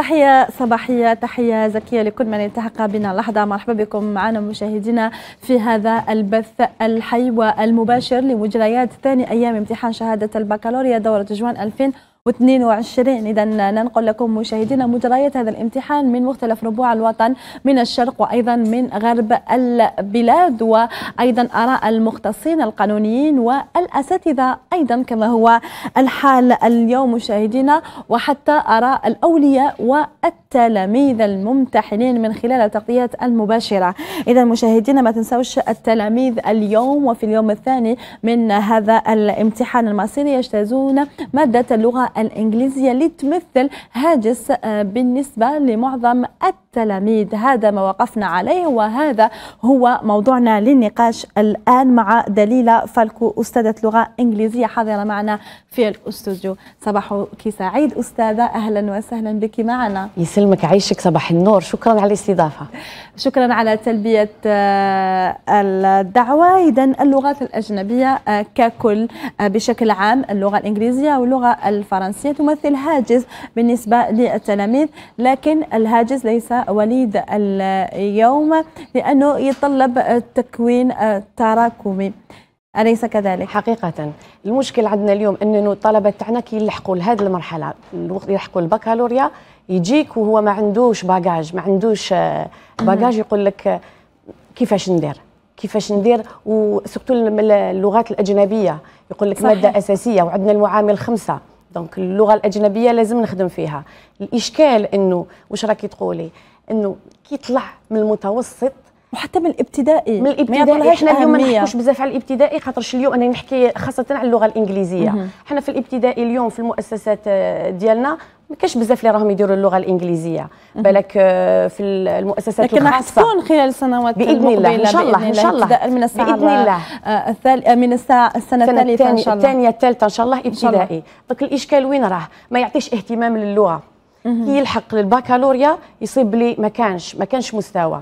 تحية صباحية تحية زكية لكل من التحق بنا لحظة مرحبا بكم معنا مشاهدينا في هذا البث الحي والمباشر لمجريات ثاني أيام امتحان شهادة البكالوريا دورة جوان 2000 22 إذا ننقل لكم مشاهدينا مجريات هذا الامتحان من مختلف ربوع الوطن من الشرق وأيضا من غرب البلاد وأيضا آراء المختصين القانونيين والأساتذة أيضا كما هو الحال اليوم مشاهدينا وحتى آراء الأولياء والتلاميذ الممتحنين من خلال التغطيات المباشرة إذا مشاهدينا ما تنسوش التلاميذ اليوم وفي اليوم الثاني من هذا الامتحان المصيري يجتازون مادة اللغة الإنجليزية لتمثل هاجس آه، بالنسبة لمعظم التلاميذ هذا ما وقفنا عليه وهذا هو موضوعنا للنقاش الآن مع دليلة فالكو أستاذة لغة إنجليزية حاضرة معنا في الأستوديو صباحك سعيد أستاذة أهلا وسهلا بك معنا يسلمك عيشك صباح النور شكرا على الاستضافة شكرا على تلبية آه، الدعوة إذا اللغات الأجنبية آه، ككل بشكل عام اللغة الإنجليزية واللغة الفرنسية الفرنسية تمثل هاجس بالنسبة للتلاميذ لكن الهاجس ليس وليد اليوم لأنه يتطلب التكوين التراكمي أليس كذلك؟ حقيقة المشكل عندنا اليوم أنه الطلبة تاعنا كي يلحقوا لهذه المرحلة الوقت يلحقوا البكالوريا يجيك وهو ما عندوش باجاج ما عندوش آه، باجاج يقول لك آه، كيفاش ندير كيفاش ندير وسكتوا اللغات الأجنبية يقول لك صحيح. مادة أساسية وعندنا المعامل خمسة دونك اللغه الاجنبيه لازم نخدم فيها الاشكال انه واش راكي تقولي انه كي من المتوسط وحتى من الابتدائي من الابتدائي احنا اليوم ما نحكوش بزاف على الابتدائي خاطرش اليوم انا نحكي خاصه على اللغه الانجليزيه احنا في الابتدائي اليوم في المؤسسات آه، ديالنا ما كاش بزاف اللي راهم يديروا اللغه الانجليزيه بالك آه، في المؤسسات لكن الخاصه لكن تكون خلال السنوات باذن الله ان شاء الله ان شاء الله من الساعه باذن الله آه، الثال... من الساعه السنه الثالثه ان شاء الله الثانيه الثالثه ان شاء الله ابتدائي دوك الاشكال وين راه ما يعطيش اهتمام للغه يلحق للباكالوريا يصيب لي ما كانش ما كانش مستوى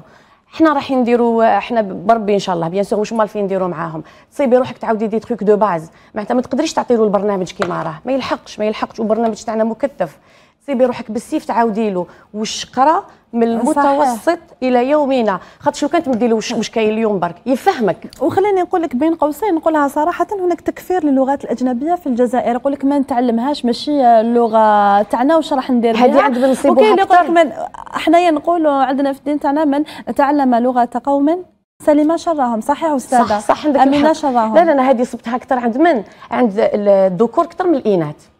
حنا راح نديرو حنا بربي ان شاء الله بيان سور واش مالفين نديرو معاهم تصيبي روحك تعاودي دي تروك دو باز معناتها ما تقدريش تعطيلو البرنامج كيما راه ما يلحقش ما يلحقش والبرنامج تاعنا مكثف سيبي روحك بالسيف تعاودي له واش قرا من المتوسط صحيح. الى يومنا خاطر شو كانت مدي له واش كاين اليوم برك يفهمك وخليني نقول لك بين قوسين نقولها صراحه هناك تكفير للغات الاجنبيه في الجزائر يقول لك ما نتعلمهاش ماشي اللغه تاعنا واش راح ندير بها هذه عند بنصيبوها وكاين يقول لك من حنايا نقولوا عندنا في الدين تاعنا من تعلم لغه قوم سليمة شراهم صحيح استاذه صح صح عندك امينه شراهم لا لا انا هذه صبتها اكثر عند من عند الذكور اكثر من الاناث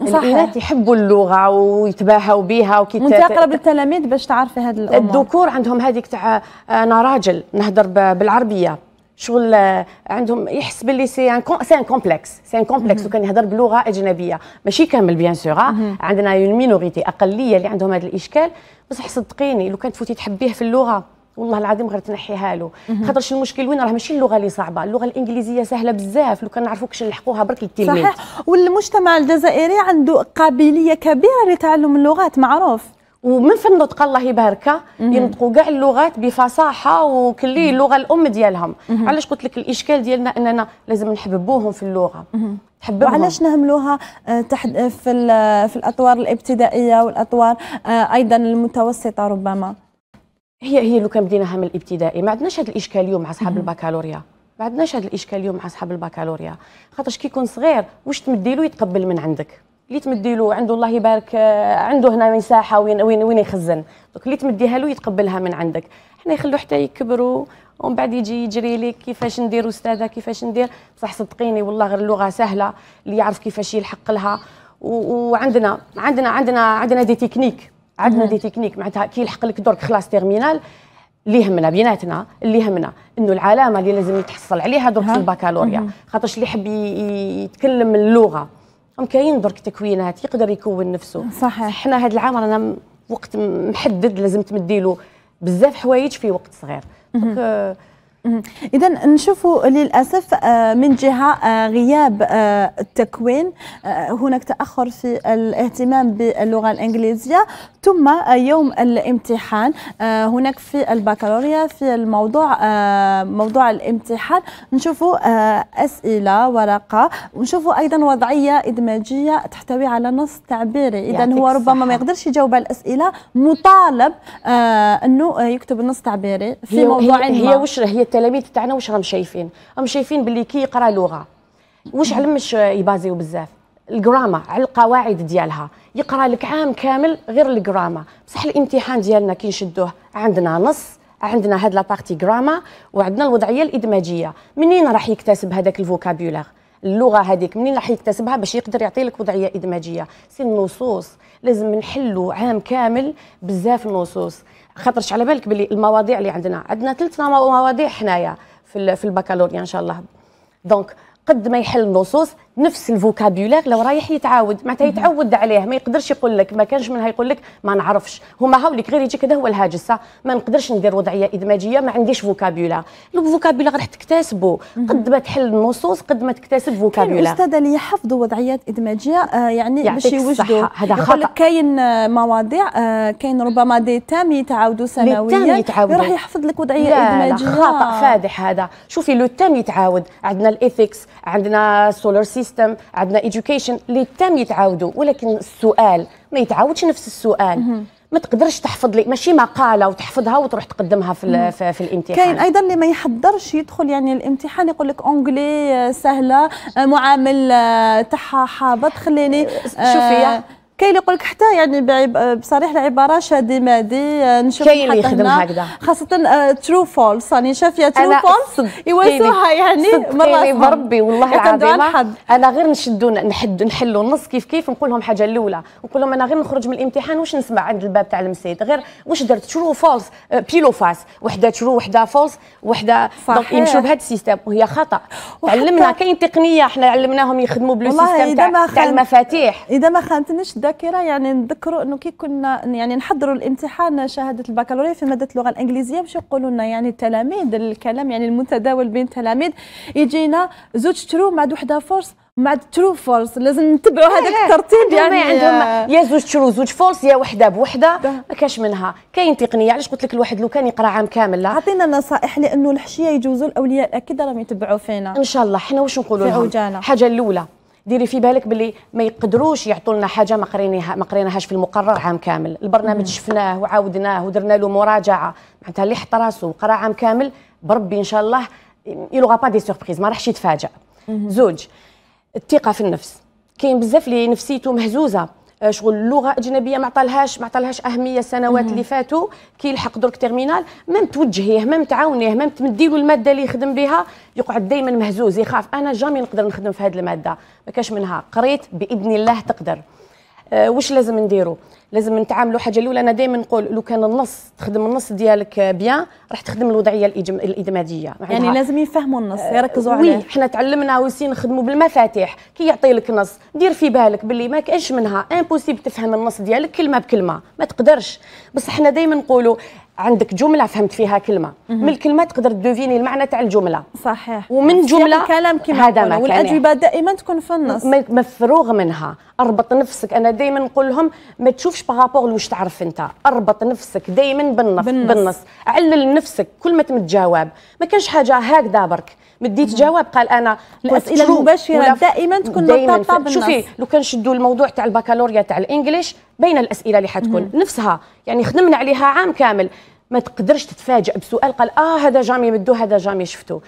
صحيح البنات يحبوا اللغه ويتباهوا بها وكي وانت اقرب للتلاميذ باش تعرفي هذه الامور الذكور عندهم هذيك تاع انا آه، راجل نهضر بالعربيه شغل آه، عندهم يحس باللي سي ان سي ان كومبلكس سي ان كومبلكس وكان يهضر بلغه اجنبيه ماشي كامل بيان آه. سور عندنا اون مينوريتي اقليه اللي عندهم هذا الاشكال بصح صدقيني لو كان تفوتي تحبيه في اللغه والله العظيم غير تنحيها له خاطر شنو المشكل وين راه ماشي اللغه اللي صعبه اللغه الانجليزيه سهله بزاف لو كان نعرفوا كيفاش نلحقوها برك التلميذ صحيح والمجتمع الجزائري عنده قابليه كبيره لتعلم اللغات معروف ومن في النطق الله يبارك ينطقوا كاع اللغات بفصاحه وكلي اللغه الام ديالهم علاش قلت لك الاشكال ديالنا اننا لازم نحببوهم في اللغه تحببهم وعلاش نهملوها آه، تحت في في الاطوار الابتدائيه والاطوار آه، ايضا المتوسطه ربما هي هي لو كان بديناها من الابتدائي ما عندناش هذا الاشكال اليوم مع اصحاب البكالوريا ما عندناش هذا الاشكال اليوم مع اصحاب البكالوريا خاطرش كي يكون صغير واش تمدي له يتقبل من عندك اللي تمدي له عنده الله يبارك آه، عنده هنا مساحه وين وين وين يخزن دوك اللي تمديها له يتقبلها من عندك حنا يخلوه حتى يكبروا ومن بعد يجي يجري لك كيفاش ندير استاذه كيفاش ندير بصح صدقيني والله غير اللغه سهله اللي يعرف كيفاش يلحق لها وعندنا عندنا عندنا عندنا دي تكنيك عندنا دي تكنيك معناتها كي يلحق لك درك خلاص تيرمينال اللي يهمنا بيناتنا اللي يهمنا انه العلامه اللي لازم يتحصل عليها درك في البكالوريا خاطرش اللي يحب يتكلم اللغه كاين درك تكوينات يقدر يكون نفسه صحيح احنا هذا العام رانا وقت محدد لازم تمدي له بزاف حوايج في وقت صغير اذا نشوفوا للاسف آه، من جهه آه، غياب آه، التكوين هناك تاخر في الاهتمام باللغه الانجليزيه ثم يوم الامتحان هناك في البكالوريا في الموضوع موضوع الامتحان نشوفوا اسئله ورقه ونشوفوا ايضا وضعيه ادماجيه تحتوي على نص تعبيري اذا هو ربما ما يقدرش يجاوب على الاسئله مطالب انه يكتب النص تعبيري في هي موضوع هي, هي وش هي التلاميذ تاعنا واش راهم شايفين راهم شايفين باللي كي يقرا لغه واش علمش يبازيو بزاف الجراما على القواعد ديالها يقرا لك عام كامل غير الجراما بصح الامتحان ديالنا كي نشدوه عندنا نص عندنا هاد لا بارتي جراما وعندنا الوضعيه الادماجيه منين راح يكتسب هذاك الفوكابولار اللغه هذيك منين راح يكتسبها باش يقدر يعطي لك وضعيه ادماجيه سي النصوص لازم نحلوا عام كامل بزاف النصوص خاطرش على بالك باللي المواضيع اللي عندنا عندنا ثلاث مواضيع حنايا في البكالوريا ان شاء الله دونك قد ما يحل النصوص نفس الفوكابيولار لو رايح يتعاود معناتها يتعود عليه ما يقدرش يقول لك ما كانش منها يقول لك ما نعرفش هما هاولك غير يجيك هذا هو الهاجسه ما نقدرش ندير وضعيه ادماجيه ما عنديش فوكابيولار الفوكابيولار راح تكتسبه قد ما تحل النصوص قد ما تكتسب فوكابيولار الاستاذه اللي يحفظوا وضعيات ادماجيه آه يعني باش يوجدوا هذا خطا كاين مواضيع آه كاين ربما دي تام يتعاودوا سنويا راح يحفظ لك وضعيه لا ادماجيه لا خطا فادح هذا شوفي لو تام يتعاود عندنا الايثكس عندنا سولار سيستم سيستم عندنا ايدوكيشن اللي تم يتعاودوا ولكن السؤال ما يتعاودش نفس السؤال ما تقدرش تحفظ لي ماشي مقاله وتحفظها وتروح تقدمها في في, في الامتحان كاين ايضا اللي ما يحضرش يدخل يعني الامتحان يقول لك اونغلي آه، سهله آه، معامل آه، تاعها حابط خليني شوفي كاين اللي يقول لك حتى يعني بصريح العباره شادي مادي آه، نشوف كاين اللي يخدم هكذا خاصه ترو فولس راني شافيه ترو فولس يواسوها يعني مرات بربي والله العظيم انا غير نشدو نحد نحلوا النص كيف كيف نقول لهم حاجه الاولى نقول لهم انا غير نخرج من الامتحان واش نسمع عند الباب تاع المسيد غير واش درت ترو فولس بيلو فاس وحده ترو وحده فولس وحده دونك يمشوا بهذا السيستم وهي خطا علمنا كاين تقنيه احنا علمناهم يخدموا بلو سيستم تاع المفاتيح اذا ما خانتنيش الذاكره يعني نذكروا انه كي كنا يعني نحضروا الامتحان شهاده البكالوريا في ماده اللغه الانجليزيه باش يقولوا لنا يعني التلاميذ الكلام يعني المتداول بين التلاميذ يجينا زوج ترو مع وحده فورس مع ترو فولس لازم نتبعوا هذاك إيه، الترتيب يعني عندهم آه. يا زوج ترو زوج فولس يا وحده بوحده ما كاش منها كاين تقنيه علاش قلت لك الواحد لو كان يقرا عام كامل لا عطينا نصائح لانه الحشيه يجوزوا الاولياء اكيد راهم يتبعوا فينا ان شاء الله حنا واش نقولوا لهم الحاجه الاولى ديري في بالك باللي ما يقدروش يعطوا لنا حاجه ما قريناها ما قريناهاش في المقرر عام كامل البرنامج شفناه وعاودناه ودرنا له مراجعه معناتها اللي حط راسه وقرا عام كامل بربي ان شاء الله يلغى با دي سوربريز ما راحش يتفاجئ زوج الثقه في النفس كاين بزاف اللي نفسيته مهزوزه آه، شغل لغه اجنبيه ما عطالهاش ما عطالهاش اهميه السنوات اللي فاتوا كي يلحق درك تيرمينال ما متوجهيه ما متعاونيه ما تمدي له الماده اللي يخدم بها يقعد دائما مهزوز يخاف انا جامي نقدر نخدم في هذه الماده ما كاش منها قريت باذن الله تقدر أه واش لازم نديرو لازم نتعاملوا حاجه الاولى انا دائما نقول لو كان النص تخدم النص ديالك بيان راح تخدم الوضعيه الإجم... الادماجيه يعني لازم يفهموا النص آه، يركزوا آه عليه وي حنا تعلمنا وسي نخدموا بالمفاتيح كي يعطي لك نص دير في بالك باللي ما كاش منها امبوسيبل تفهم النص ديالك كلمه بكلمه ما تقدرش بصح حنا دائما نقولوا عندك جمله فهمت فيها كلمه من الكلمه تقدر تدوفيني المعنى تاع الجمله صحيح ومن جمله كلام كما هذا والاجوبه يعني. دائما تكون في النص مفروغ منها اربط نفسك انا دائما نقول لهم ما تشوف تشوفش بارابور لوش تعرف انت اربط نفسك دائما بالنص بالنص, بالنص. علل نفسك كل ما تمد جواب ما كانش حاجه هكذا برك مديت جواب قال انا الاسئله المباشره دائما تكون مرتبطه بالنص شوفي لو كان شدوا الموضوع تاع البكالوريا تاع الانجليش بين الاسئله اللي حتكون نفسها يعني خدمنا عليها عام كامل ما تقدرش تتفاجئ بسؤال قال اه هذا جامي مدو هذا جامي شفتو